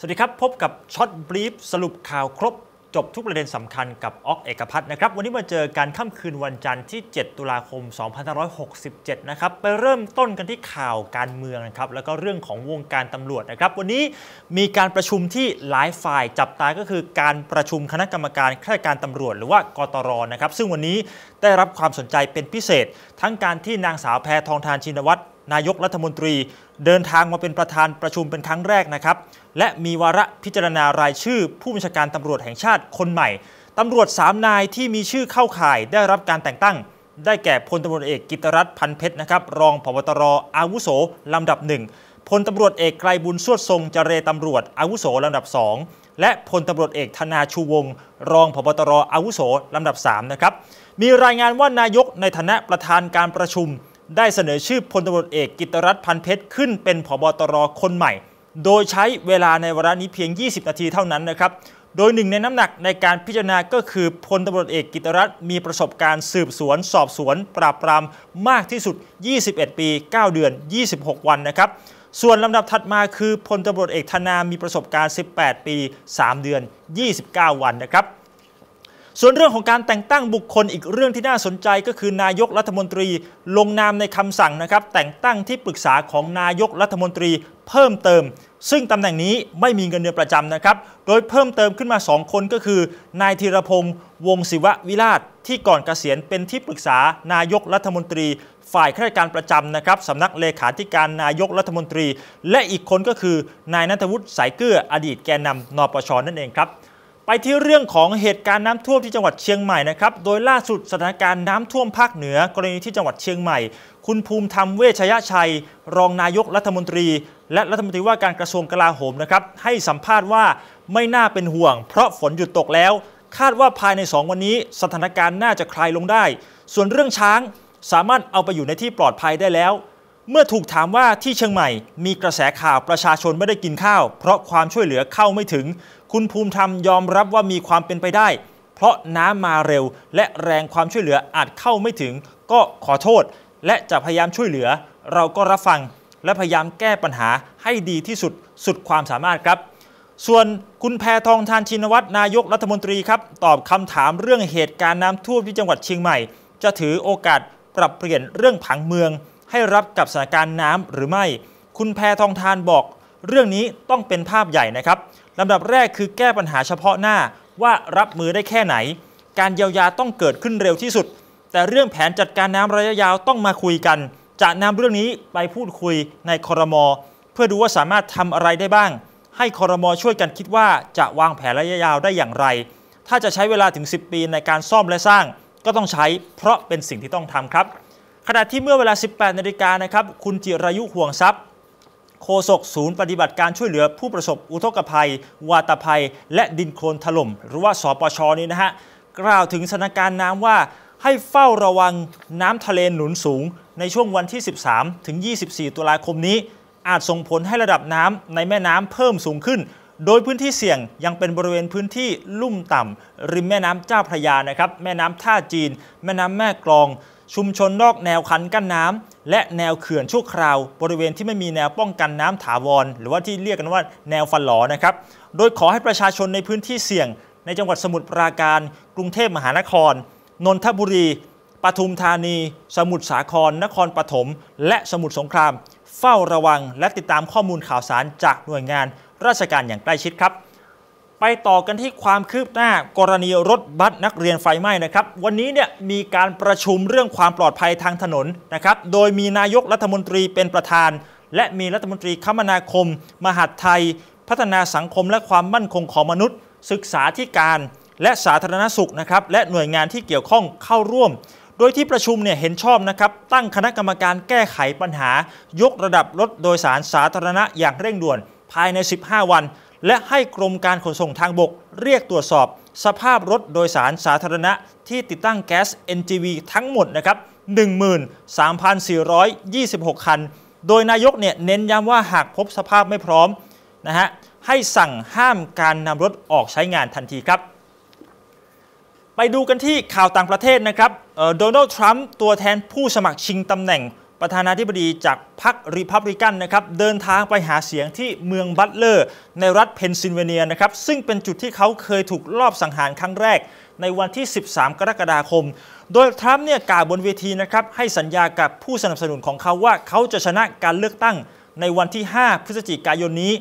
สวัสดีครับ พบกับช็อตบลีฟสรุปข่าวครบ จบทุกประเด็นสำคัญกับออกเอกพัฒนะครับ วันนี้มาเจอการค่ำคืนวันจันทร์ที่ 7 ตุลาคม 2567 นะครับ ไปเริ่มต้นกันที่ข่าวการเมืองนะครับแล้วก็เรื่องของวงการตำรวจนะครับ วันนี้มีการประชุมที่หลายฝ่ายจับตาก็คือการประชุมคณะกรรมการข้าราชการตำรวจหรือว่ากตรนะครับซึ่งวันนี้ได้รับความสนใจเป็นพิเศษ ทั้งการที่นางสาวแพทองทานชินวัตรนายกรัฐมนตรีเดินทางมาเป็นประธานประชุมเป็นครั้งแรกนะครับ และมีวาระพิจารณารายชื่อผู้บัญชาการตำรวจแห่งชาติคนใหม่ตำรวจ 3 นายที่มีชื่อเข้าข่าย ได้รับการแต่งตั้ง ได้แก่พลตำรวจเอกกิตรัตน์พันเพชรนะครับรองพบตรอาวุโสลำดับหนึ่งพลตำรวจเอกไกรบุญสวดทรงจเจรตำรวจอาวุโสลำดับ 2 และพลตำรวจเอกธนาชูวงศ์รองพบตรอาวุโสลำดับ3นะครับมีรายงานว่านายกในฐานะประธานการประชุมได้เสนอชื่อพลตำรวจเอกกิตรัตน์พันเพชรขึ้นเป็นผบตรคนใหม่ โดยใช้เวลาในวาระนี้เพียง 20 นาทีเท่านั้นนะครับ โดยหนึ่งในน้ำหนักในการพิจารณาก็คือพลตำรวจเอกกิตรัตน์มีประสบการณ์สืบสวน สอบสวน ปราบปรามมากที่สุด 21 ปี 9 เดือน 26 วันนะครับ ส่วนลำดับถัดมาคือพลตำรวจเอกธนามีประสบการณ์ 18 ปี 3 เดือน 29 วันนะครับส่วนเรื่องของการแต่งตั้งบุคคลอีกเรื่องที่น่าสนใจก็คือนายกรัฐมนตรี ลงนามในคำสั่งนะครับแต่งตั้งที่ปรึกษาของนายกรัฐมนตรีเพิ่มเติม ซึ่งตำแหน่งนี้ไม่มีเงินเดือนประจำนะครับ โดยเพิ่มเติมขึ้นมา 2 คนก็คือนายธีรพงศ์วงศิวะวิราชที่ก่อนเกษียณเป็นที่ปรึกษานายกรัฐมนตรี ฝ่ายข้าราชการประจำนะครับสำนักเลขาธิการนายกรัฐมนตรี และอีกคนก็คือนายนัทวุฒิสายเกลืออดีตแกนนำนปชนั่นเองครับไปที่เรื่องของเหตุการณ์น้ำท่วมที่จังหวัดเชียงใหม่นะครับ โดยล่าสุดสถานการณ์น้ำท่วมภาคเหนือกรณีที่จังหวัดเชียงใหม่ คุณภูมิธรรมเวชยชัย รองนายกรัฐมนตรี และรัฐมนตรี ว่าการกระทรวงกลาโหมนะครับให้สัมภาษณ์ว่าไม่น่าเป็นห่วง เพราะฝนหยุดตกแล้ว คาดว่าภายใน 2 วันนี้สถานการณ์น่าจะคลายลงได้ ส่วนเรื่องช้างสามารถเอาไปอยู่ในที่ปลอดภัยได้แล้ว เมื่อถูกถามว่าที่เชียงใหม่ มีกระแสข่าวประชาชนไม่ได้กินข้าว เพราะความช่วยเหลือเข้าไม่ถึงคุณภูมิธรรมยอมรับว่ามีความเป็นไปได้ เพราะน้ำมาเร็วและแรงความช่วยเหลืออาจเข้าไม่ถึงก็ขอโทษ และจะพยายามช่วยเหลือเราก็รับฟังและพยายามแก้ปัญหาให้ดีที่สุด สุดความสามารถครับ ส่วนคุณแพทองทานชินวัตร นายกรัฐมนตรีครับ ตอบคำถามเรื่องเหตุการณ์น้ำท่วมที่จังหวัดเชียงใหม่ จะถือโอกาสปรับเปลี่ยนเรื่องผังเมือง ให้รับกับสถานการณ์น้ำหรือไม่ คุณแพทองทานบอก เรื่องนี้ต้องเป็นภาพใหญ่นะครับลำดับแรกคือแก้ปัญหาเฉพาะหน้าว่ารับมือได้แค่ไหน การเยียวยาต้องเกิดขึ้นเร็วที่สุด แต่เรื่องแผนจัดการน้ำระยะยาวต้องมาคุยกัน จะนำเรื่องนี้ไปพูดคุยในคอรมอเพื่อดูว่าสามารถทำอะไรได้บ้าง ให้คอรมอช่วยกันคิดว่าจะวางแผนระยะยาวได้อย่างไร ถ้าจะใช้เวลาถึง 10 ปีในการซ่อมและสร้าง ก็ต้องใช้เพราะเป็นสิ่งที่ต้องทำครับ ขณะที่เมื่อเวลา 18นาฬิกานะครับคุณจิรายุห่วงทรัพย์โฆษกศูนย์ปฏิบัติการช่วยเหลือผู้ประสบอุทกภัย วาตภัย และดินโคลนถล่มหรือว่า สปชนี้นะฮะ กล่าวถึงสถานการณ์น้ำว่าให้เฝ้าระวังน้ำทะเลหนุนสูงในช่วงวันที่ 13 ถึง 24ตุลาคมนี้ อาจส่งผลให้ระดับน้ำในแม่น้ำเพิ่มสูงขึ้นโดยพื้นที่เสี่ยงยังเป็นบริเวณพื้นที่ลุ่มต่ำริมแม่น้ำเจ้าพระยานะครับแม่น้ำท่าจีน แม่น้ำแม่กลอง ชุมชนนอกแนวคันกั้นน้ำและแนวเขื่อนชั่วคราว บริเวณที่ไม่มีแนวป้องกันน้ำถาวรหรือว่าที่เรียกกันว่าแนวฟันหลอนะครับโดยขอให้ประชาชนในพื้นที่เสี่ยง ในจังหวัดสมุทรปราการ กรุงเทพมหานคร นนทบุรี ปทุมธานี สมุทรสาคร นครปฐมและสมุทรสงครามเฝ้าระวัง และติดตามข้อมูลข่าวสารจากหน่วยงานราชการอย่างใกล้ชิดครับ ไปต่อกันที่ความคืบหน้ากรณีรถบัสนักเรียนไฟไหม้นะครับ วันนี้เนี่ยมีการประชุมเรื่องความปลอดภัยทางถนนนะครับโดยมีนายกรัฐมนตรีเป็นประธาน และมีรัฐมนตรีคมนาคม มหาดไทย พัฒนาสังคมและความมั่นคงของมนุษย์ ศึกษาที่การ และสาธารณสุขนะครับและหน่วยงานที่เกี่ยวข้องเข้าร่วม โดยที่ประชุมเนี่ยเห็นชอบนะครับตั้งคณะกรรมการแก้ไขปัญหายกระดับรถโดยสารสาธารณะอย่างเร่งด่วนภายใน 15 วัน และให้กรมการขนส่งทางบกเรียกตรวจสอบสภาพรถโดยสารสาธารณะ ที่ติดตั้งแก๊ส NGV ทั้งหมดนะครับ 13,426 คัน โดยนายกเนี่ยเน้นย้ำว่าหากพบสภาพไม่พร้อมนะฮะให้สั่งห้ามการนำรถออกใช้งานทันทีครับ ไปดูกันที่ข่าวต่างประเทศนะครับโดนัลด์ทรัมป์ตัวแทนผู้สมัครชิงตำแหน่งประธานาธิบดีจากพรรคริพับลิกันนะครับเดินทางไปหาเสียงที่เมืองบัตเลอร์ ในรัฐเพนซิลเวเนียนะครับซึ่งเป็นจุดที่เขาเคยถูกลอบสังหารครั้งแรกในวันที่ 13 กรกฎาคม โดยทรัมป์เนี่ยกล่าวบนเวทีนะครับให้สัญญากับผู้สนับสนุนของเขาว่าเขาจะชนะการเลือกตั้งในวันที่ 5 พฤศจิกายนนี้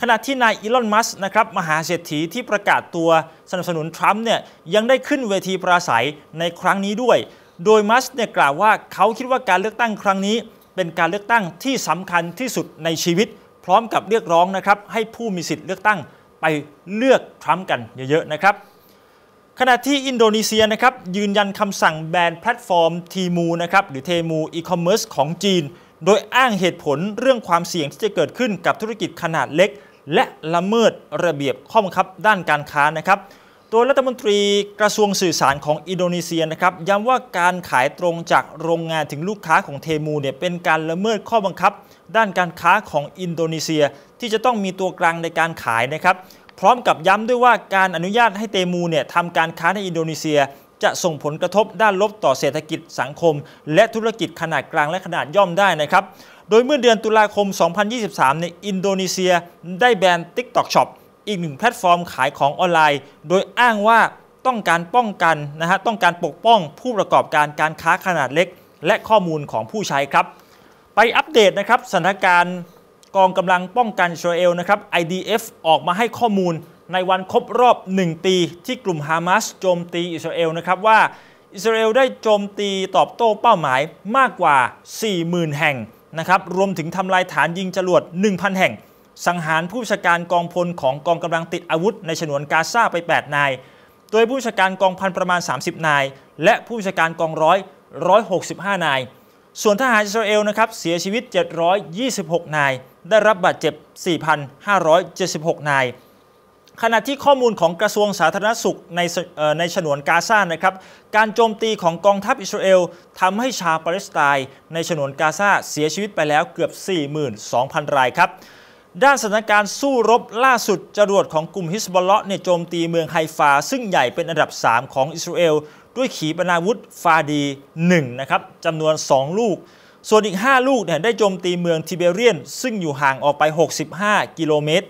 ขณะที่นายอีลอน มัสนะครับมหาเศรษฐีที่ประกาศตัวสนับสนุนทรัมป์เนี่ยยังได้ขึ้นเวทีปราศัยในครั้งนี้ด้วยโดยมัสเนี่ยกล่าวว่าเขาคิดว่าการเลือกตั้งครั้งนี้เป็นการเลือกตั้งที่สำคัญที่สุดในชีวิต พร้อมกับเรียกร้องนะครับให้ผู้มีสิทธิ์เลือกตั้งไปเลือกทรัมป์กันเยอะๆนะครับ ขณะที่อินโดนีเซียนะครับยืนยันคำสั่งแบนแพลตฟอร์มทีมูนะครับหรือเทมูอีคอมเมิร์ซของจีน โดยอ้างเหตุผลเรื่องความเสี่ยงที่จะเกิดขึ้นกับธุรกิจขนาดเล็ก และละเมิดระเบียบข้อบังคับด้านการค้านะครับโดยรัฐมนตรีกระทรวงสื่อสารของอินโดนีเซียนะครับย้ำว่าการขายตรงจากโรงงานถึงลูกค้าของเทมูเนี่ยเป็นการละเมิดข้อบังคับ ด้านการค้าของอินโดนีเซีย ที่จะต้องมีตัวกลางในการขายนะครับพร้อมกับย้ำด้วยว่าการอนุญาตให้เทมูเนี่ยทำการค้าในอินโดนีเซีย จะส่งผลกระทบด้านลบต่อเศรษฐกิจสังคม และธุรกิจขนาดกลางและขนาดย่อมได้นะครับโดยเมื่อเดือนตุลาคม 2023 ในอินโดนีเซีย ได้แบนทิกต o k Shop อีกหนึ่งแพลตฟอร์มขายของออนไลน์ โดยอ้างว่าต้องการป้องกันนะฮะ ต้องการปกป้องผู้ประกอบการการค้าขนาดเล็ก และข้อมูลของผู้ใช้ครับ ไปอัปเดตนะครับสถานการณ์กองกำลังป้องกันอิสราเอลนะครับ IDF ออกมาให้ข้อมูลในวันครบรอบ1ปีที่กลุ่มฮามาสโจมตีอิสราเอลนะครับ ว่าอิสราเอลได้โจมตีตอบโต้เป้าหมายมากกว่า 40,000 แห่งนะครับรวมถึงทำลายฐานยิงจรวด 1,000 แห่งสังหารผู้ชาการกองพลของกองกำลังติดอาวุธในฉนวนกาซาไป 8 นาย โดยผู้ชาการกองพันประมาณ 30 นาย และผู้ชาการกองร้อย165 นาย ส่วนทหารอิสราเอลนะครับเสียชีวิต 726 นาย ได้รับบาดเจ็บ 4,576 นาย ขณะที่ข้อมูลของกระทรวงสาธารณสุขในในฉนวนกาซานะครับ การโจมตีของกองทัพอิสราเอลทำให้ชาวปาเลสไตน์ในฉนวนกาซาเสียชีวิตไปแล้วเกือบ 42,000 รายครับด้านสถานการณ์สู้รบล่าสุดจรวดของกลุ่มฮิสบอลเลาะเนี่ยโจมตีเมืองไฮฟา ซึ่งใหญ่เป็นอันดับ 3 ของอิสราเอล ด้วยขีปนาวุธฟาดี1นะครับจำนวน 2 ลูก ส่วนอีก 5 ลูกเนี่ยได้โจมตีเมืองทิเบเรียนซึ่งอยู่ห่างออกไป 65 กิโลเมตร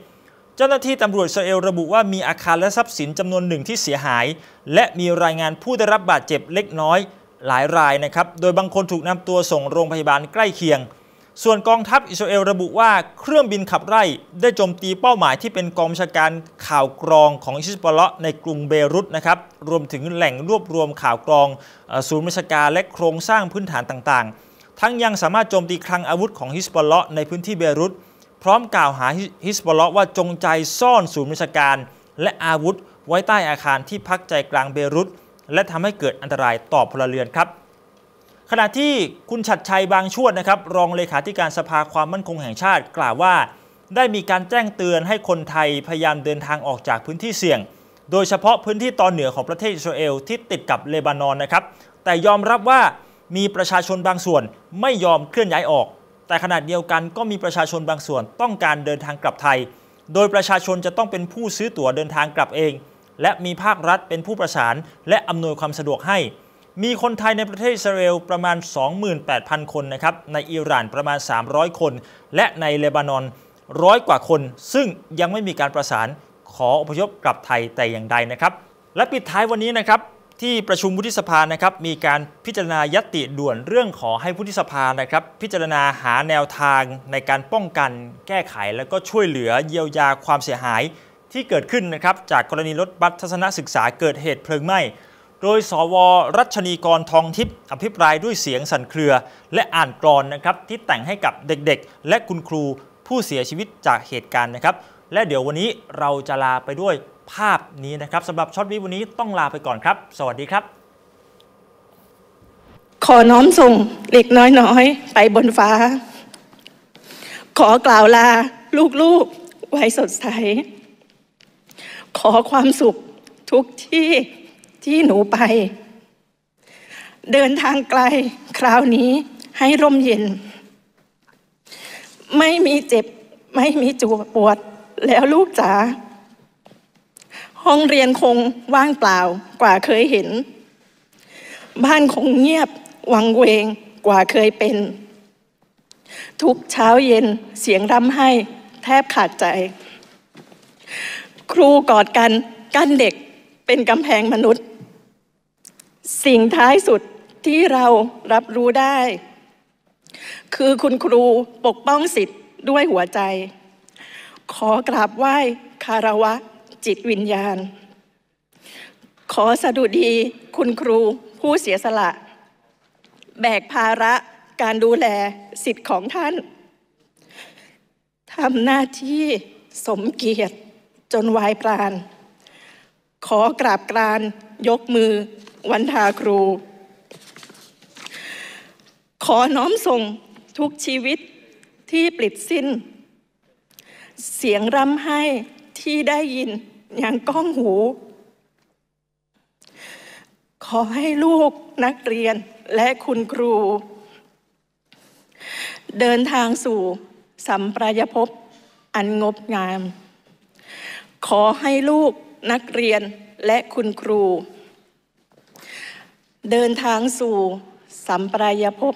เจ้าหน้าที่ตำรวจอิสราเอลระบุว่ามีอาคารและทรัพย์สินจำนวนหนึ่งที่เสียหาย และมีรายงานผู้ได้รับบาดเจ็บเล็กน้อยหลายรายนะครับโดยบางคนถูกนำตัวส่งโรงพยาบาลใกล้เคียงส่วนกองทัพอิสราเอลระบุว่าเครื่องบินขับไล่ได้โจมตีเป้าหมายที่เป็นกองบัญชาการข่าวกรองของอิสปาเลในกรุงเบรุต นะครับ รวมถึงแหล่งรวบรวมข่าวกรองศูนย์บัญชาการและโครงสร้างพื้นฐานต่างๆ ทั้งยังสามารถโจมตีคลังอาวุธของฮิสบาลเลในพื้นที่เบรุต พร้อมกล่าวหาฮิสบาลเลว่าจงใจซ่อนศูนย์บัญชาการ และอาวุธไว้ใต้อาคารที่พักใจกลางเบรุตและทำให้เกิดอันตรายต่อพลเรือนครับขณะที่คุณชัดชัยบางชวดนะครับรองเลขาธิการสภาความมั่นคงแห่งชาติกล่าวว่าได้มีการแจ้งเตือนให้คนไทย พยายามเดินทางออกจากพื้นที่เสี่ยง โดยเฉพาะพื้นที่ตอนเหนือของประเทศอิสราเอลที่ติดกับเลบานอนนะครับแต่ยอมรับว่ามีประชาชนบางส่วนไม่ยอมเคลื่อนย้ายออก แต่ขณะเดียวกันก็มีประชาชนบางส่วนต้องการเดินทางกลับไทย โดยประชาชนจะต้องเป็นผู้ซื้อตั๋วเดินทางกลับเอง และมีภาครัฐเป็นผู้ประสานและอำนวยความสะดวกให้มีคนไทยในประเทศอิสราเอลประมาณ 28,000 คนนะครับ ในอิหร่านประมาณ 300 คน และในเลบานอนร้อยกว่าคน ซึ่งยังไม่มีการประสานขออพยพกลับไทยแต่อย่างใดนะครับ และปิดท้ายวันนี้นะครับที่ประชุมวุฒิสภานะครับมีการพิจารณายติด่วนเรื่องขอให้วุฒิสภานะครับ พิจารณาหาแนวทางในการป้องกันแก้ไข และก็ช่วยเหลือเยียวยาความเสียหายที่เกิดขึ้นนะครับจากกรณีรถบัสทัศนศึกษา เกิดเหตุเพลิงไหม้โดยสวรัชนีกรทองทิพย์อภิปรายด้วยเสียงสั่นเครือและอ่านกรอนนะครับที่แต่งให้กับเด็กๆ และคุณครูผู้เสียชีวิตจากเหตุการณ์นะครับ และเดี๋ยววันนี้เราจะลาไปด้วยภาพนี้นะครับสำหรับช็อตวิวันนี้ต้องลาไปก่อนครับ สวัสดีครับ ขอน้อมส่งเล็กน้อยๆ ไปบนฟ้า ขอกล่าวลาลูกๆไว้สดใส ขอความสุขทุกที่ที่หนูไป เดินทางไกลคราวนี้ให้ร่มเย็น ไม่มีเจ็บไม่มีจูปวดแล้วลูกจ๋าห้องเรียนคงว่างเปล่ากว่าเคยเห็น บ้านคงเงียบวังเวงกว่าเคยเป็น ทุกเช้าเย็นเสียงร่ำให้แทบขาดใจ ครูกอดกันกั้นเด็กเป็นกำแพงมนุษย์สิ่งท้ายสุดที่เรารับรู้ได้ คือคุณครูปกป้องสิทธิ์ด้วยหัวใจ ขอกราบไหว้คารวะจิตวิญญาณ ขอสดุดีคุณครูผู้เสียสละ แบกภาระการดูแลสิทธิ์ของท่านทำหน้าที่สมเกียรติจนวายปราณขอกราบกรานยกมือวันทาครู ขอน้อมส่งทุกชีวิตที่ปลิดสิ้น เสียงร่ำไห้ที่ได้ยินอย่างก้องหู ขอให้ลูกนักเรียนและคุณครู เดินทางสู่สัมปรายภพอันงบงาม ขอให้ลูกนักเรียนและคุณครูเดินทางสู่ สัมปรายภพ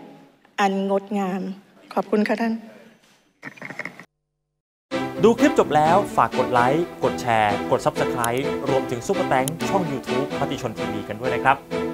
อันงดงาม ขอบคุณค่ะท่าน ดูคลิปจบแล้วฝากกดไลค์กดแชร์กด Subscribe รวมถึงซุปเปอร์แตงช่อง YouTube มติชนทีวีกันด้วยนะครับ